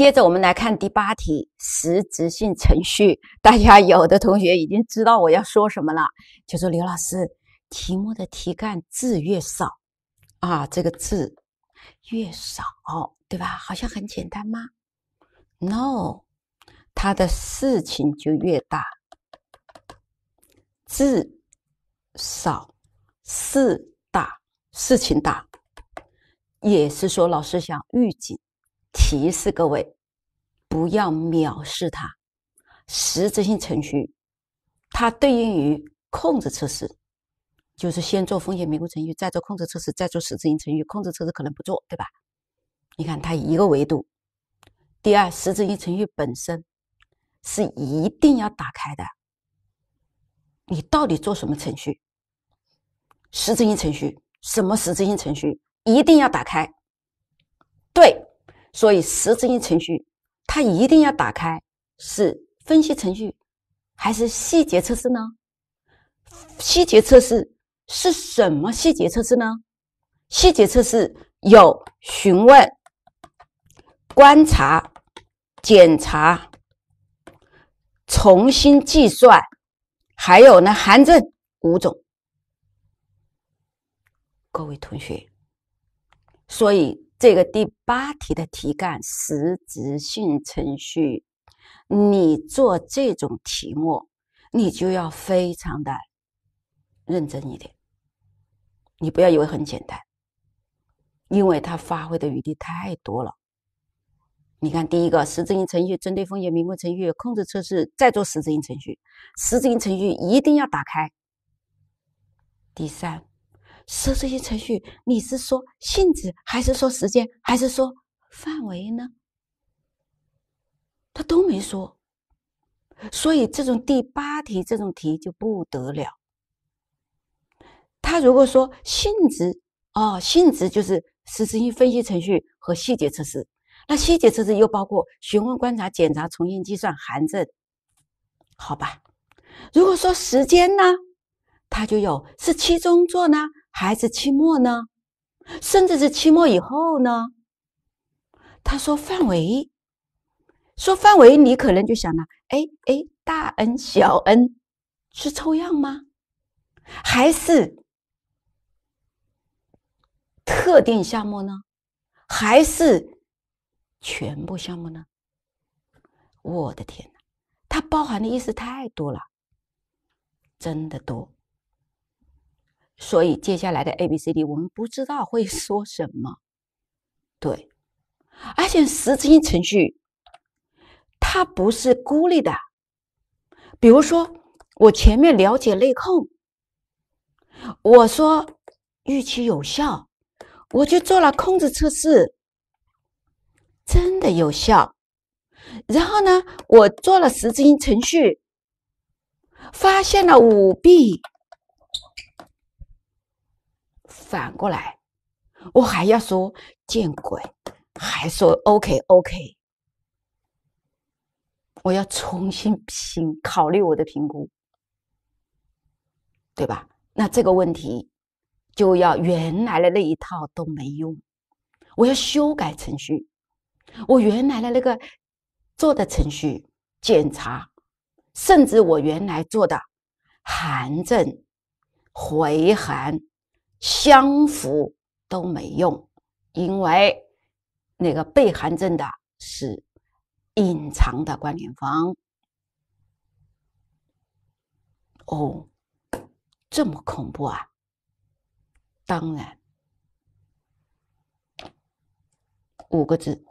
接着我们来看第八题实质性程序。大家有的同学已经知道我要说什么了，就说刘老师，题目的题干字越少啊，这个字越少，对吧？好像很简单吗？No，他的事情就越大，字少事大，事情大，也是说老师想预警。提示各位，不要藐视它。实质性程序，它对应于控制测试，就是先做风险评估程序，再做控制测试，再做实质性程序。控制测试可能不做，对吧？你看它一个维度。第二，实质性程序本身是一定要打开的。你到底做什么程序？实质性程序，什么实质性程序一定要打开？对。所以实质性程序，它一定要打开是分析程序还是细节测试呢？细节测试是什么？细节测试呢？细节测试有询问、观察、检查、重新计算，还有呢，函证五种。各位同学，所以。这个第八题的题干实质性程序，你做这种题目，你就要非常的认真一点。你不要以为很简单，因为它发挥的余地太多了。你看第一个实质性程序，针对风险评估程序控制测试，再做实质性程序。实质性程序一定要打开。第三。说这些程序，你是说性质，还是说时间，还是说范围呢？他都没说，所以这种第八题这种题就不得了。他如果说性质，哦，性质就是实质性分析程序和细节测试，那细节测试又包括询问、观察、检查、重新计算、函证，好吧？如果说时间呢，他就有是期中做呢？孩子期末呢，甚至是期末以后呢？他说范围，说范围，你可能就想了，哎哎，大 N 小 N 是抽样吗？还是特定项目呢？还是全部项目呢？我的天哪，它包含的意思太多了，真的多。所以接下来的 A、B、C、D，我们不知道会 说什么。对，而且实质性程序它不是孤立的。比如说，我前面了解内控，我说预期有效，我就做了控制测试，真的有效。然后呢，我做了十字音程序，发现了舞弊。反过来，我还要说见鬼，还说 OK OK，我要重新评考虑我的评估，对吧？那这个问题就要原来的那一套都没用，我要修改程序，我原来的那个做的程序检查，甚至我原来做的函证回函。相符都没用，因为那个被寒症的是隐藏的关联方。哦，这么恐怖啊！当然，五个字，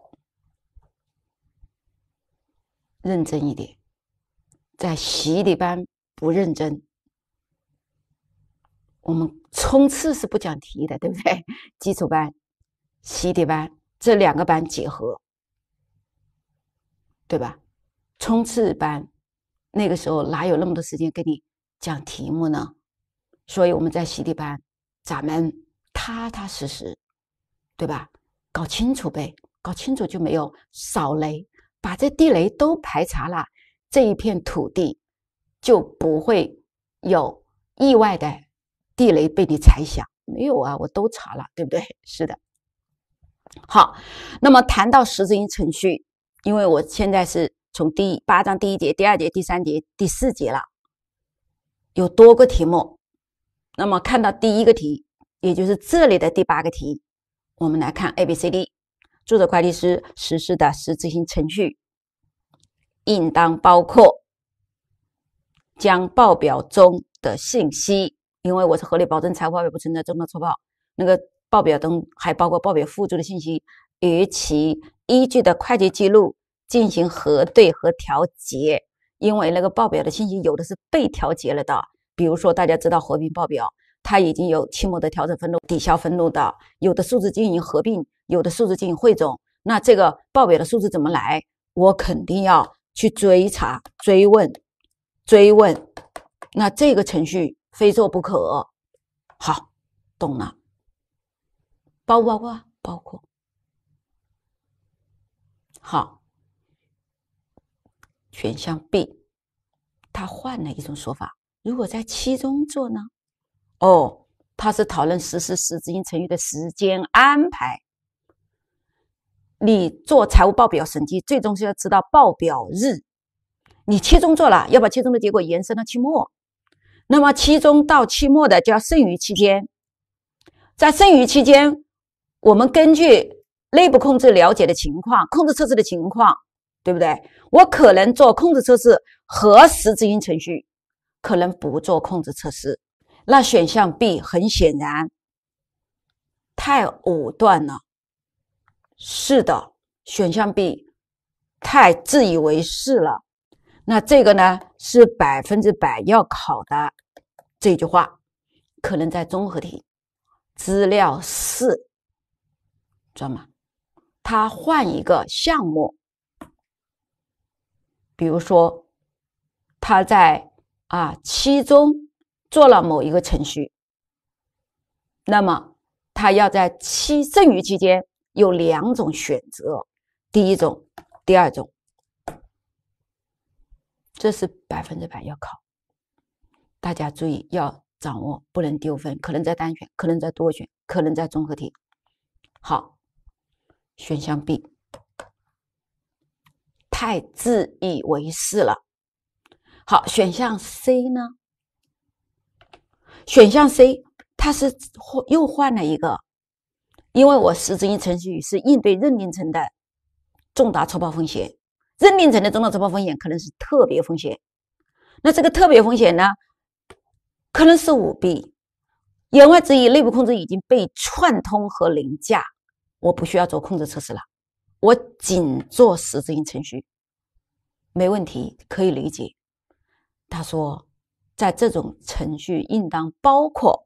认真一点，在习题班不认真。我们冲刺是不讲题的，对不对？基础班、习题班这两个班结合，对吧？冲刺班那个时候哪有那么多时间跟你讲题目呢？所以我们在习题班，咱们踏踏实实，对吧？搞清楚呗，搞清楚就没有扫雷，把这地雷都排查了，这一片土地就不会有意外的。地雷被你踩响没有啊？我都查了，对不对？是的，好。那么谈到实质性程序，因为我现在是从第八章第一节、第二节、第三节、第四节了，有多个题目。那么看到第一个题，也就是这里的第八个题，我们来看 A、B、C、D。注册会计师实施的实质性程序，应当包括将报表中的信息。因为我是合理保证财务报表不存在重大错报，那个报表中还包括报表附注的信息，与其依据的会计记录进行核对和调节。因为那个报表的信息有的是被调节了的，比如说大家知道合并报表，它已经有期末的调整分录、抵消分录的，有的数字进行合并，有的数字进行汇总。那这个报表的数字怎么来？我肯定要去追查、追问、追问。那这个程序。非做不可，好，懂了。包不包括？包括。好，选项 B，他换了一种说法。如果在期中做呢？哦，他是讨论实施实质性程序的时间安排。你做财务报表审计，最终是要知道报表日。你期中做了，要把期中的结果延伸到期末。那么，期中到期末的叫剩余期间，在剩余期间，我们根据内部控制了解的情况、控制测试的情况，对不对？我可能做控制测试和实质性程序，可能不做控制测试。那选项 B 很显然太武断了，是的，选项 B 太自以为是了。那这个呢是百分之百要考的，这句话可能在综合题、资料四，知道吗？他换一个项目，比如说他在啊期中做了某一个程序，那么他要在期剩余期间有两种选择，第一种，第二种。这是百分之百要考，大家注意要掌握，不能丢分。可能在单选，可能在多选，可能在综合题。好，选项 B 太自以为是了。好，选项 C 呢？选项 C 它是又换了一个，因为我实质性程序是应对认定层的重大错报风险。认定成的中等错报风险可能是特别风险，那这个特别风险呢，可能是舞弊。言外之意，内部控制已经被串通和凌驾，我不需要做控制测试了，我仅做实质性程序，没问题，可以理解。他说，在这种程序应当包括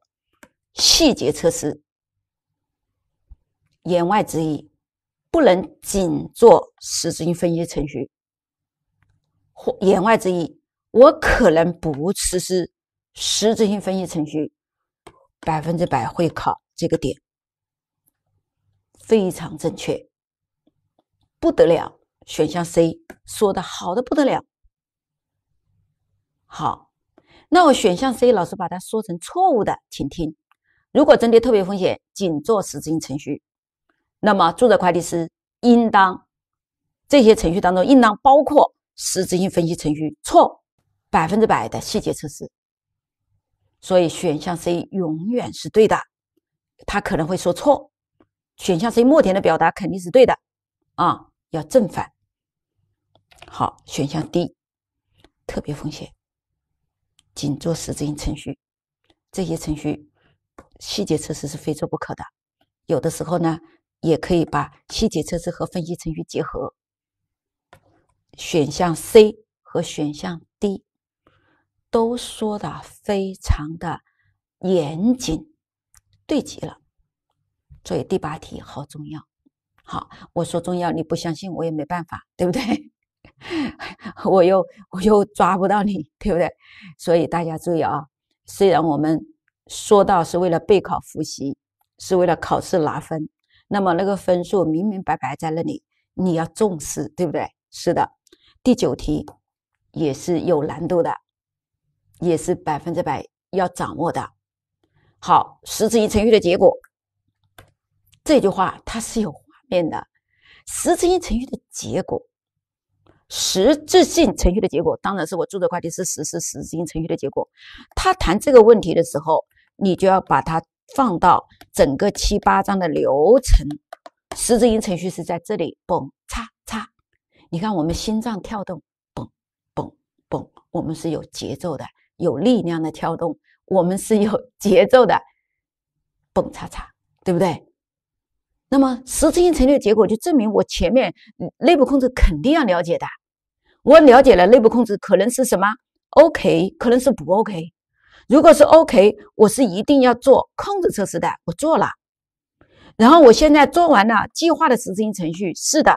细节测试。言外之意。不能仅做实质性分析程序，或言外之意，我可能不实施实质性分析程序，百分之百会考这个点，非常正确，不得了。选项 C 说的好的不得了，好，那我选项 C 老师把它说成错误的，请听，如果针对特别风险，仅做实质性程序。那么，注册会计师应当这些程序当中应当包括实质性分析程序，错，百分之百的细节测试。所以选项 C 永远是对的，他可能会说错。选项 C 末点的表达肯定是对的，啊，要正反。好，选项 D 特别风险，仅做实质性程序，这些程序细节测试是非做不可的，有的时候呢。也可以把气体测试和分析程序结合。选项 C 和选项 D 都说的非常的严谨，对极了。所以第八题好重要，好，我说重要你不相信我也没办法，对不对？我又我又抓不到你，对不对？所以大家注意啊，虽然我们说到是为了备考复习，是为了考试拿分。那么那个分数明明白白在那里，你要重视，对不对？是的，第九题也是有难度的，也是百分之百要掌握的。好，实质性程序的结果，这句话它是有画面的。实质性程序的结果，实质性程序的结果，当然是我注册会计师实施实质性程序的结果。他谈这个问题的时候，你就要把它。放到整个七八章的流程十字音程序是在这里蹦嚓嚓，你看我们心脏跳动蹦蹦蹦，我们是有节奏的、有力量的跳动，我们是有 节奏的蹦嚓嚓，对不对？那么十字音程序的结果就证明我前面内部控制肯定要了解的，我了解了内部控制可能是什么 OK，可能是不 OK。如果是 OK，我是一定要做控制测试的。我做了，然后我现在做完了计划的实质性程序。是的，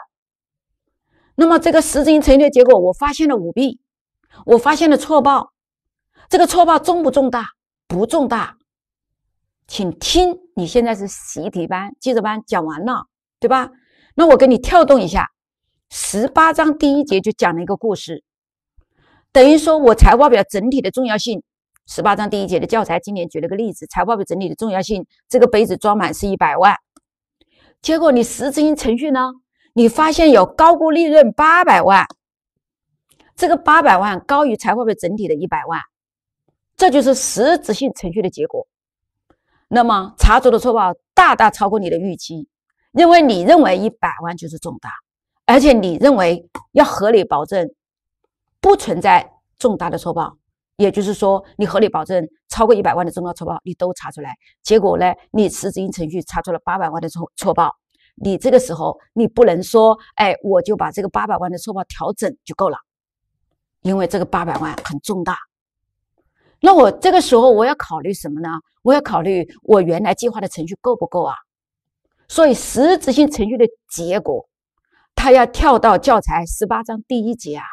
那么这个实质性程序的结果，我发现了舞弊，我发现了错报。这个错报重不重大？不重大。请听，你现在是习题班、记着班讲完了，对吧？那我给你跳动一下，十八章第一节就讲了一个故事，等于说我财务报表整体的重要性。十八章第一节的教材，今年举了个例子：财务报表整理的重要性。这个杯子装满是一百万，结果你实质性程序呢？你发现有高估利润八百万，这个八百万高于财务报表整体的一百万，这就是实质性程序的结果。那么查出的错报大大超过你的预期，因为你认为一百万就是重大，而且你认为要合理保证不存在重大的错报。也就是说，你合理保证超过一百万的中高错报，你都查出来。结果呢，你实质性程序查出了八百万的错错报。你这个时候，你不能说，哎，我就把这个八百万的错报调整就够了，因为这个八百万很重大。那我这个时候，我要考虑什么呢？我要考虑我原来计划的程序够不够啊？所以实质性程序的结果，它要跳到教材十八章第一节啊。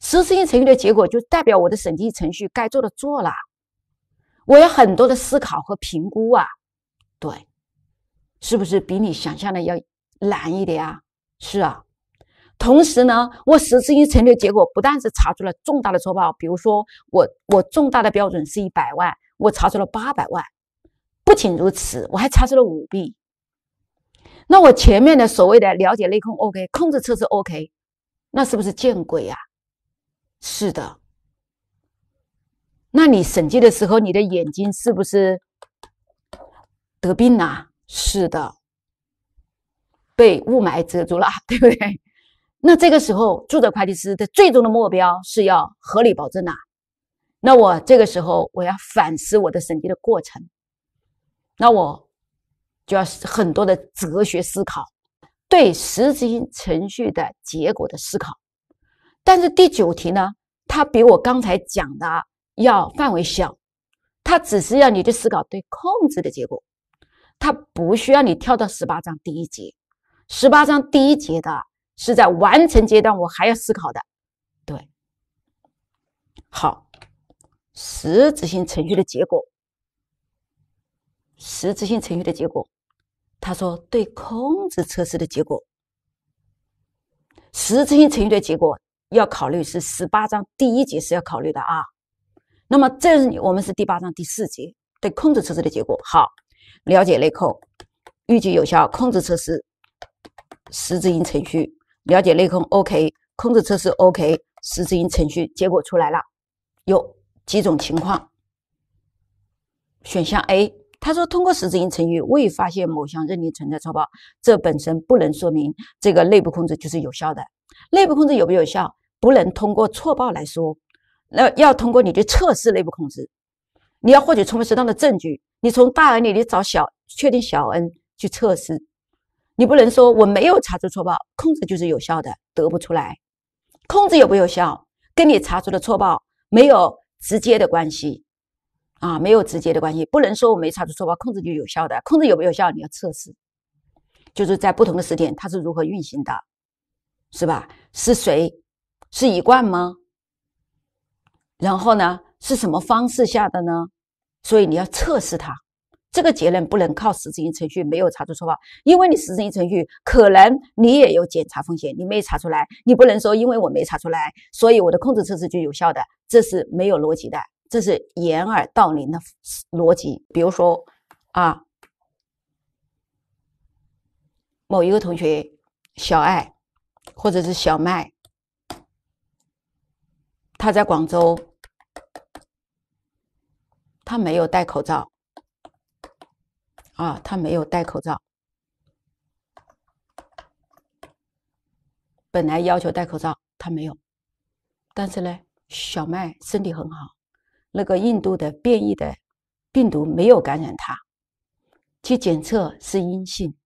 实质性程序的结果就代表我的审计程序该做的做了，我有很多的思考和评估啊，对，是不是比你想象的要难一点啊？是啊，同时呢，我实质性程序的结果不但是查出了重大的错报，比如说我我重大的标准是一百万，我查出了八百万，不仅如此，我还查出了舞弊。那我前面的所谓的了解内控 OK，控制测试 OK，那是不是见鬼呀？是的，那你审计的时候，你的眼睛是不是得病了？是的，被雾霾遮住了，对不对？那这个时候，注册会计师的最终的目标是要合理保证啊。那我这个时候，我要反思我的审计的过程，那我就要很多的哲学思考，对实行程序的结果的思考。但是第九题呢，它比我刚才讲的要范围小，它只是要你去思考对控制的结果，它不需要你跳到十八章第一节。十八章第一节的是在完成阶段，我还要思考的。对，好，实质性程序的结果，实质性程序的结果，他说对控制测试的结果，实质性程序的结果。要考虑是十八章第一节是要考虑的啊，那么这是我们是第八章第四节对控制测试的结果好，了解内控，预计有效控制测试，实质形程序，了解内控 OK，控制测试 OK，实质形程序结果出来了，有几种情况，选项 A 他说通过实质形程序未发现某项认定存在错报，这本身不能说明这个内部控制就是有效的，内部控制有不有效？不能通过错报来说，那要通过你的测试内部控制，你要获取充分适当的证据。你从大恩里你找小，确定小恩去测试。你不能说我没有查出错报，控制就是有效的，得不出来。控制有没有效，跟你查出的错报没有直接的关系啊，没有直接的关系。不能说我没查出错报，控制就有效的。控制有没有效，你要测试，就是在不同的时点它是如何运行的，是吧？是谁？是一贯吗？然后呢？是什么方式下的呢？所以你要测试它。这个结论不能靠实质性程序没有查出错报，因为你实质性程序可能你也有检查风险，你没查出来，你不能说因为我没查出来，所以我的控制测试就有效的，这是没有逻辑的，这是掩耳盗铃的逻辑。比如说啊，某一个同学小爱，或者是小麦。他在广州，他没有戴口罩，啊，他没有戴口罩。本来要求戴口罩，他没有。但是呢，小麦身体很好，那个印度的变异的病毒没有感染他，去检测是阴性。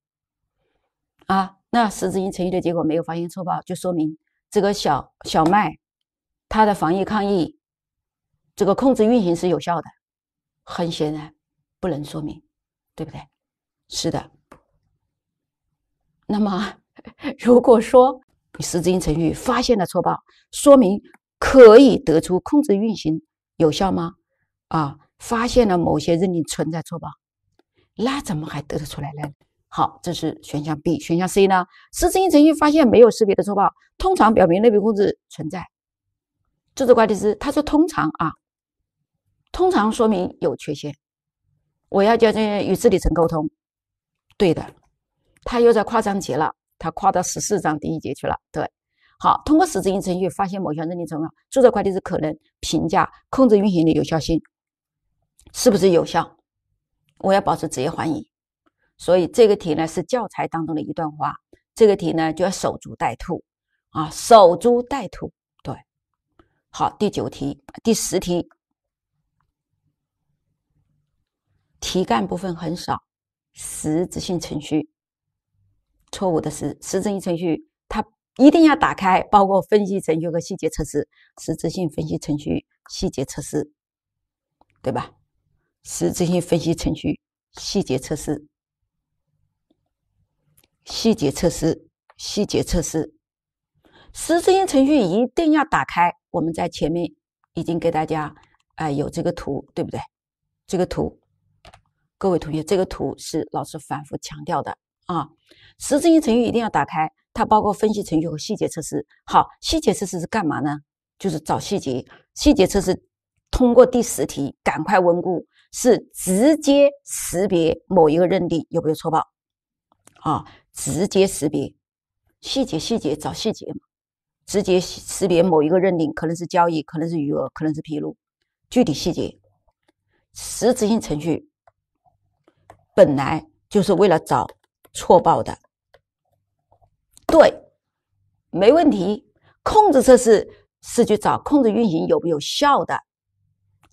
啊，那十字阴成一的结果没有发现错报，就说明这个小小麦。它的防疫抗疫，这个控制运行是有效的，很显然不能说明，对不对？是的。那么，如果说实质性程序发现了错报，说明可以得出控制运行有效吗？啊，发现了某些认定存在错报，那怎么还得得出来呢？好，这是选项 B。选项 C 呢？实质性程序发现没有识别的错报，通常表明内部控制存在。注册会计师他说：“通常啊，通常说明有缺陷。我要交这与治理层沟通，对的。他又在夸章节了，他跨到十四章第一节去了。对，好，通过实质性程序发现某项认定重要，注册会计师可能评价控制运行的有效性，是不是有效？我要保持职业怀疑。所以这个题呢是教材当中的一段话，这个题呢就要守株待兔啊，守株待兔。”好，第九题，第十题，题干部分很少，实质性程序错误的是实质性程序，它一定要打开，包括分析程序和细节测试，实质性分析程序、细节测试，对吧？实质性分析程序、细节测试、细节测试、细节测试，实质性程序一定要打开。我们在前面已经给大家，哎，有这个图，对不对？这个图，各位同学，这个图是老师反复强调的啊。实质性程序一定要打开，它包括分析程序和细节测试。好，细节测试是干嘛呢？就是找细节。细节测试通过第十题，赶快温故，是直接识别某一个认定有没有错报。啊，直接识别，细节细节找细节嘛。直接识别某一个认定可能是交易，可能是余额，可能是披露，具体细节。实质性程序本来就是为了找错报的，对，没问题。控制测试是去找控制运行有不有效的，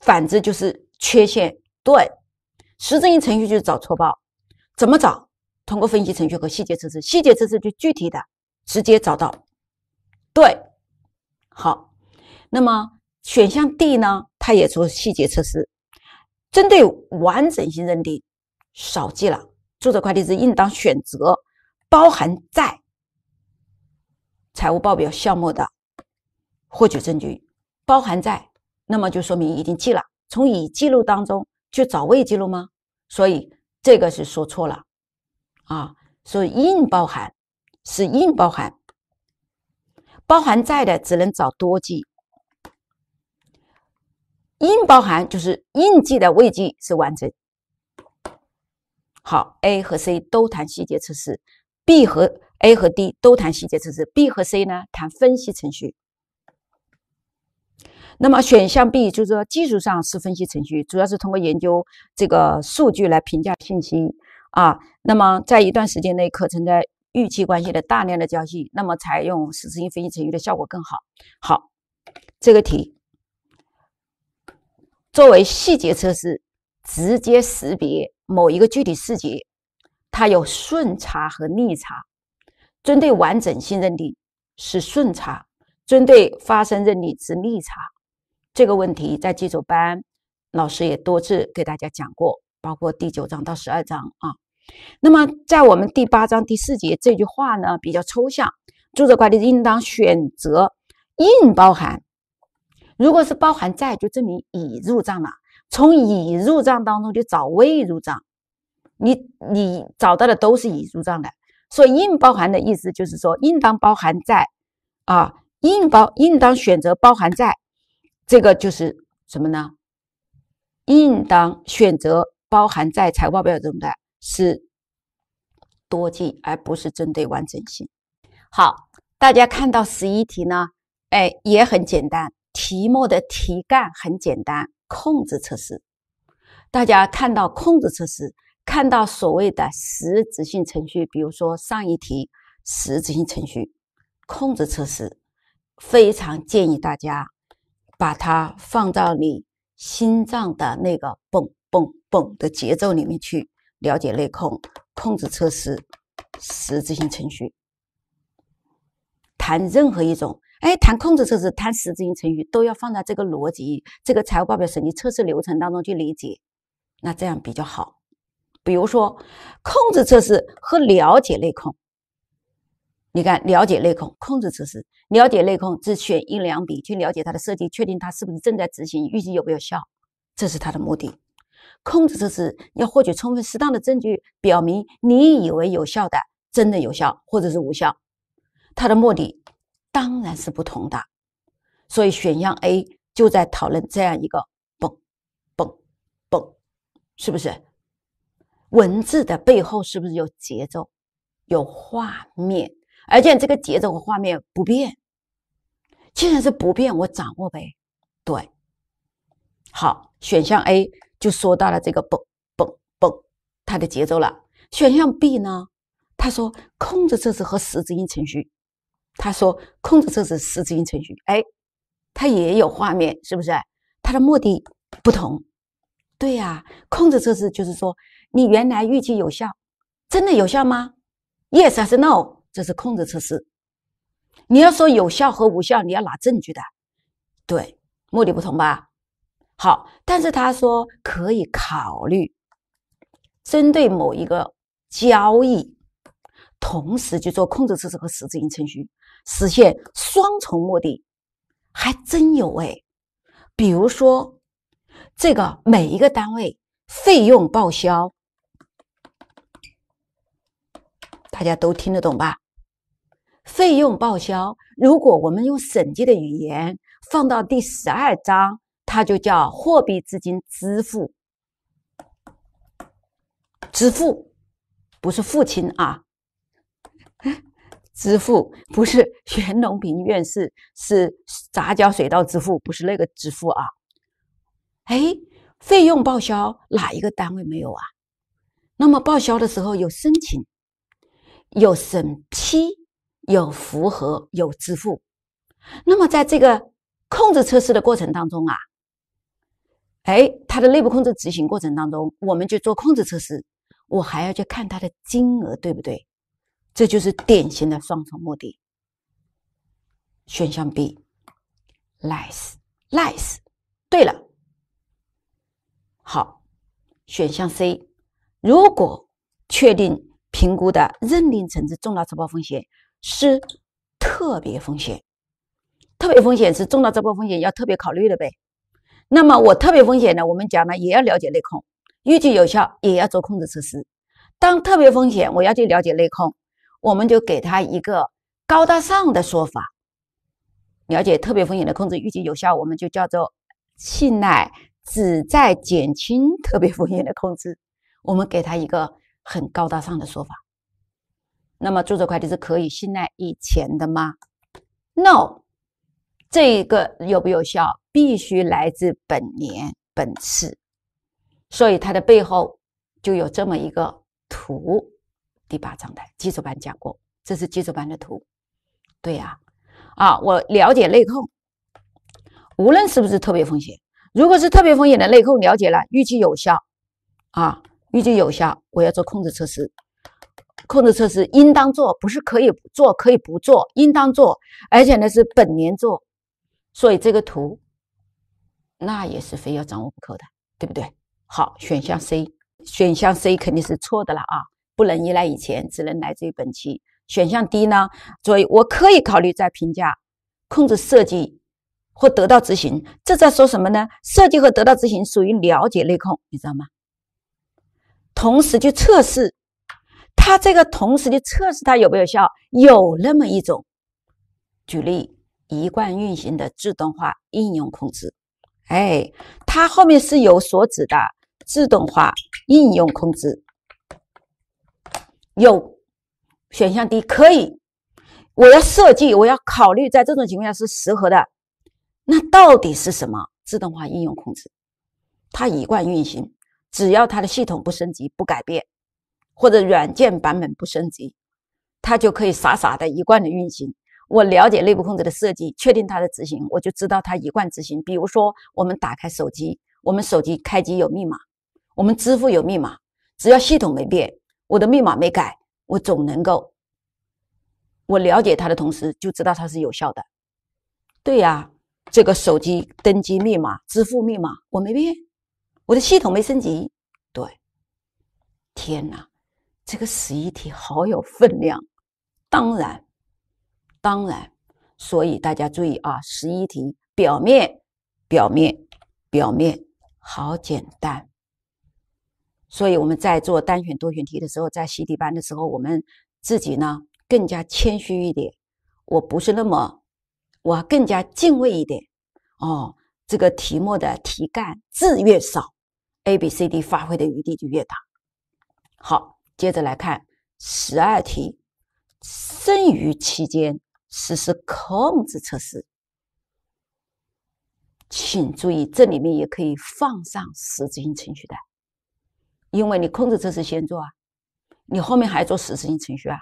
反之就是缺陷。对，实质性程序就是找错报，怎么找？通过分析程序和细节测试，细节测试就具体的直接找到。对，好，那么选项 D 呢？它也做细节测试，针对完整性认定，少记了。注册会计师应当选择包含在财务报表项目的获取证据，包含在，那么就说明已经记了。从已记录当中去找未记录吗？所以这个是说错了，啊，所以应包含是应包含。包含在的只能找多记，应包含就是应记的未记是完整。好，A 和 C 都谈细节测试，B 和 A 和 D 都谈细节测试，B 和 C 呢谈分析程序。那么选项 B 就是说技术上是分析程序，主要是通过研究这个数据来评价信息啊。那么在一段时间内可存在。预期关系的大量的交际，那么采用实质性分析程序的效果更好。好，这个题作为细节测试，直接识别某一个具体细节，它有顺查和逆查。针对完整性认定是顺查，针对发生认定是逆查。这个问题在基础班老师也多次给大家讲过，包括第九章到十二章啊。那么，在我们第八章第四节这句话呢比较抽象，注册会计师应当选择应包含。如果是包含在，就证明已入账了。从已入账当中就找未入账，你你找到的都是已入账的。所以应包含的意思就是说应当包含在，啊，应包应当选择包含在，这个就是什么呢？应当选择包含在财务报表中的。是多记，而不是针对完整性。好，大家看到十一题呢，哎，也很简单。题目的题干很简单，控制测试。大家看到控制测试，看到所谓的实质性程序，比如说上一题实质性程序控制测试，非常建议大家把它放到你心脏的那个蹦蹦蹦的节奏里面去。了解内控控制测试实质性程序，谈任何一种，哎，谈控制测试，谈实质性程序，都要放在这个逻辑、这个财务报表审计测试流程当中去理解，那这样比较好。比如说，控制测试和了解内控，你看，了解内控控制测试，了解内控只选一两笔去了解它的设计，确定它是不是正在执行，预计有没有效，这是它的目的。控制这施要获取充分适当的证据，表明你以为有效的真的有效，或者是无效。它的目的当然是不同的。所以选项 A 就在讨论这样一个蹦蹦蹦，是不是？文字的背后是不是有节奏、有画面？而且这个节奏和画面不变。既然是不变，我掌握呗。对，好，选项 A。就说到了这个蹦蹦蹦，它的节奏了。选项 B 呢，他说控制测试和实质性程序，他说控制测试实质性程序，哎，它也有画面，是不是？它的目的不同。对呀，控制测试就是说，你原来预计有效，真的有效吗？Yes 还是 No？这是控制测试。你要说有效和无效，你要拿证据的。对，目的不同吧。好，但是他说可以考虑针对某一个交易，同时去做控制措施和实质性程序，实现双重目的，还真有哎。比如说，这个每一个单位费用报销，大家都听得懂吧？费用报销，如果我们用审计的语言放到第十二章。它就叫货币资金支付，支付不是父亲啊，支付不是袁隆平院士是杂交水稻之父，不是那个支付啊。哎，费用报销哪一个单位没有啊？那么报销的时候有申请，有审批，有符合，有支付。那么在这个控制测试的过程当中啊。哎，它的内部控制执行过程当中，我们去做控制测试，我还要去看它的金额对不对？这就是典型的双重目的。选项 B，Nice，Nice，对了，好。选项 C，如果确定评估的认定层次重大错报风险是特别风险，特别风险是重大错报风险要特别考虑的呗。那么我特别风险呢？我们讲呢，也要了解内控，预计有效也要做控制措施。当特别风险，我要去了解内控，我们就给他一个高大上的说法。了解特别风险的控制预计有效，我们就叫做信赖，旨在减轻特别风险的控制。我们给他一个很高大上的说法。那么注册会计师可以信赖以前的吗？No。这一个有不有效，必须来自本年本次，所以它的背后就有这么一个图。第八章的基础班讲过，这是基础班的图。对呀，啊，我了解内控，无论是不是特别风险，如果是特别风险的内控了解了，预计有效啊，预计有效，我要做控制测试。控制测试应当做，不是可以做，可以不做，应当做，而且呢是本年做。所以这个图，那也是非要掌握不可的，对不对？好，选项 C，选项 C 肯定是错的了啊！不能依赖以前，只能来自于本期。选项 D 呢？所以我可以考虑在评价控制设计或得到执行。这在说什么呢？设计和得到执行属于了解内控，你知道吗？同时去测试，它这个同时去测试它有没有效？有那么一种，举例。一贯运行的自动化应用控制，哎，它后面是有所指的自动化应用控制，有选项 D 可以，我要设计，我要考虑，在这种情况下是适合的。那到底是什么自动化应用控制？它一贯运行，只要它的系统不升级、不改变，或者软件版本不升级，它就可以傻傻的一贯的运行。我了解内部控制的设计，确定它的执行，我就知道它一贯执行。比如说，我们打开手机，我们手机开机有密码，我们支付有密码，只要系统没变，我的密码没改，我总能够。我了解它的同时，就知道它是有效的。对呀，这个手机登机密码、支付密码我没变，我的系统没升级。对，天哪，这个十一题好有分量。当然。当然，所以大家注意啊，十一题表面、表面、表面好简单。所以我们在做单选、多选题的时候，在习题班的时候，我们自己呢更加谦虚一点。我不是那么，我更加敬畏一点。哦，这个题目的题干字越少，A、B、C、D 发挥的余地就越大。好，接着来看十二题，剩余期间。实施控制测试，请注意，这里面也可以放上实质性程序的，因为你控制测试先做啊，你后面还做实质性程序啊，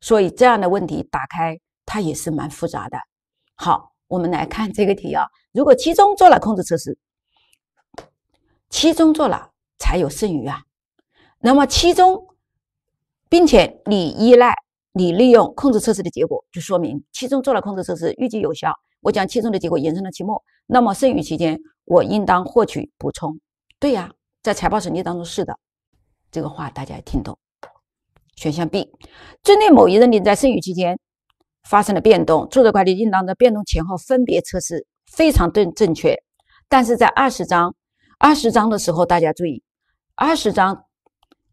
所以这样的问题打开它也是蛮复杂的。好，我们来看这个题啊，如果其中做了控制测试，其中做了才有剩余啊，那么其中并且你依赖。你利用控制测试的结果，就说明期中做了控制测试，预计有效。我将期中的结果延伸到期末，那么剩余期间我应当获取补充。对呀，在财报审计当中是的，这个话大家也听懂。选项 B，针对某一认定在剩余期间发生了变动，注册会计师应当在变动前后分别测试，非常正正确。但是在二十章，二十章的时候大家注意，二十章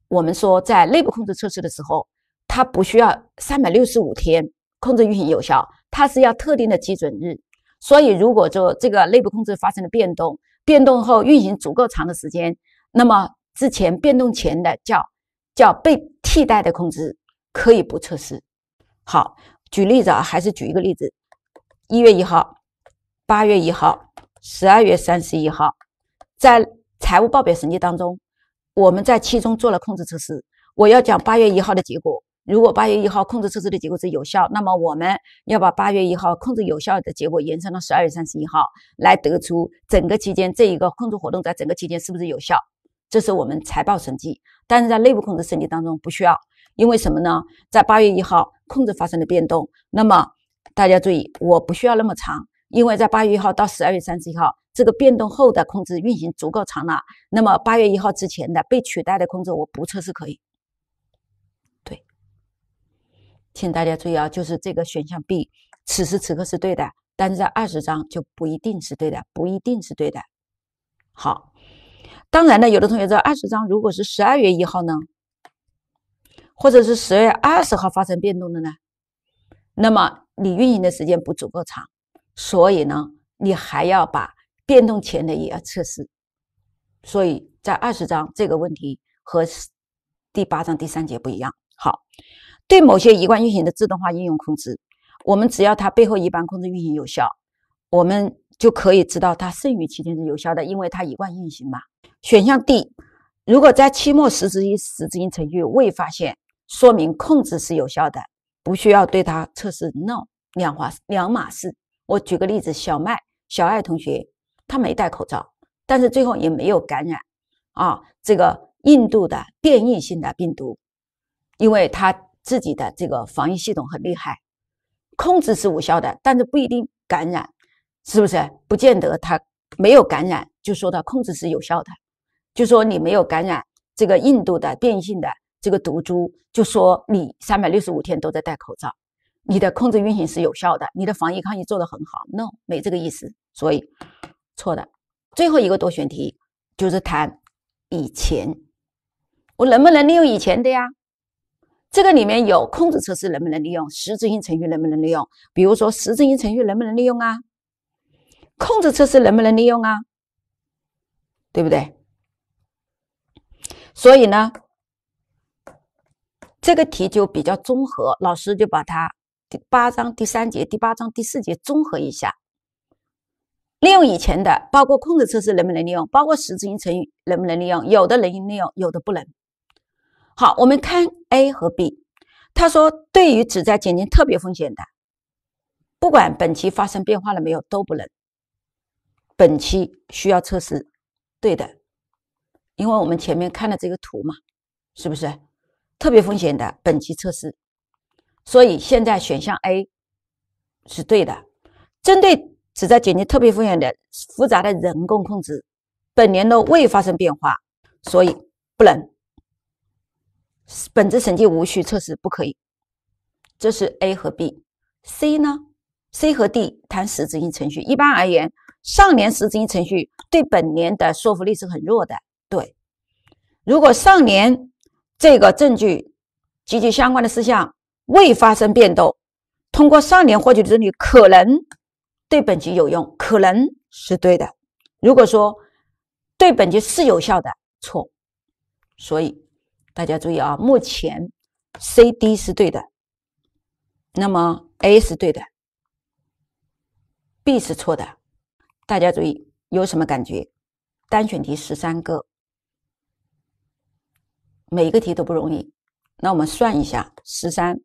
我们说在内部控制测试的时候。它不需要三百六十五天控制运行有效，它是要特定的基准日。所以，如果说这个内部控制发生了变动，变动后运行足够长的时间，那么之前变动前的叫叫被替代的控制可以不测试。好，举例子啊，还是举一个例子：一月一号、八月一号、十二月三十一号，在财务报表审计当中，我们在其中做了控制测试。我要讲八月一号的结果。如果八月一号控制测试的结果是有效，那么我们要把八月一号控制有效的结果延伸到十二月三十一号，来得出整个期间这一个控制活动在整个期间是不是有效。这是我们财报审计，但是在内部控制审计当中不需要，因为什么呢？在八月一号控制发生了变动，那么大家注意，我不需要那么长，因为在八月一号到十二月三十一号这个变动后的控制运行足够长了，那么八月一号之前的被取代的控制我不测试可以。请大家注意啊，就是这个选项 B，此时此刻是对的，但是在二十章就不一定是对的，不一定是对的。好，当然呢，有的同学道二十章如果是十二月一号呢，或者是十月二十号发生变动的呢，那么你运营的时间不足够长，所以呢，你还要把变动前的也要测试。所以，在二十章这个问题和第八章第三节不一样。好。对某些一贯运行的自动化应用控制，我们只要它背后一般控制运行有效，我们就可以知道它剩余期间是有效的，因为它一贯运行嘛。选项 D，如果在期末实施一实质性程序未发现，说明控制是有效的，不需要对它测试。No，两话两码事。我举个例子，小麦、小爱同学，他没戴口罩，但是最后也没有感染啊，这个印度的变异性的病毒，因为他。自己的这个防疫系统很厉害，控制是无效的，但是不一定感染，是不是？不见得他没有感染，就说他控制是有效的，就说你没有感染这个印度的变性的这个毒株，就说你三百六十五天都在戴口罩，你的控制运行是有效的，你的防疫抗疫做得很好。No，没这个意思，所以错的。最后一个多选题就是谈以前，我能不能利用以前的呀？这个里面有控制测试能不能利用实质性程序能不能利用？比如说实质性程序能不能利用啊？控制测试能不能利用啊？对不对？所以呢，这个题就比较综合，老师就把它第八章第三节、第八章第四节综合一下，利用以前的，包括控制测试能不能利用，包括实质性程序能不能利用，有的能利用，有的不能。好，我们看 A 和 B，他说对于只在减轻特别风险的，不管本期发生变化了没有都不能，本期需要测试，对的，因为我们前面看了这个图嘛，是不是特别风险的本期测试，所以现在选项 A 是对的，针对只在减轻特别风险的复杂的人工控制，本年度未发生变化，所以不能。本质审计无需测试，不可以。这是 A 和 B，C 呢？C 和 D 谈实质性程序。一般而言，上年实质性程序对本年的说服力是很弱的。对，如果上年这个证据及其相关的事项未发生变动，通过上年获取的证据可能对本级有用，可能是对的。如果说对本级是有效的，错。所以。大家注意啊，目前 C、D 是对的，那么 A 是对的，B 是错的。大家注意有什么感觉？单选题十三个，每一个题都不容易。那我们算一下，十三，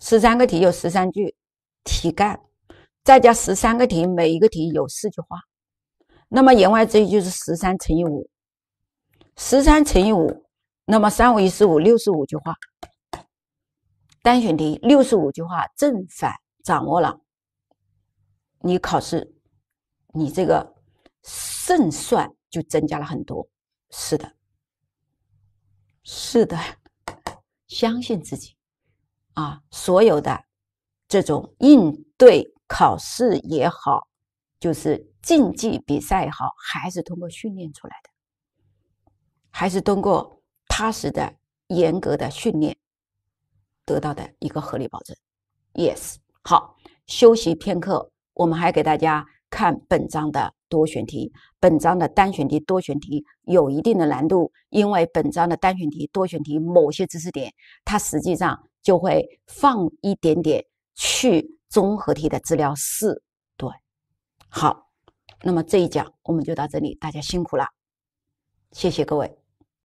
十三个题有十三句题干，再加十三个题，每一个题有四句话，那么言外之意就是十三乘以五，十三乘以五。那么三五一十五六十五句话，单选题六十五句话正反掌握了，你考试你这个胜算就增加了很多。是的，是的，相信自己啊！所有的这种应对考试也好，就是竞技比赛也好，还是通过训练出来的，还是通过。踏实的、严格的训练得到的一个合理保证。Yes，好，休息片刻。我们还给大家看本章的多选题，本章的单选题、多选题有一定的难度，因为本章的单选题、多选题某些知识点，它实际上就会放一点点去综合题的资料四。对，好，那么这一讲我们就到这里，大家辛苦了，谢谢各位。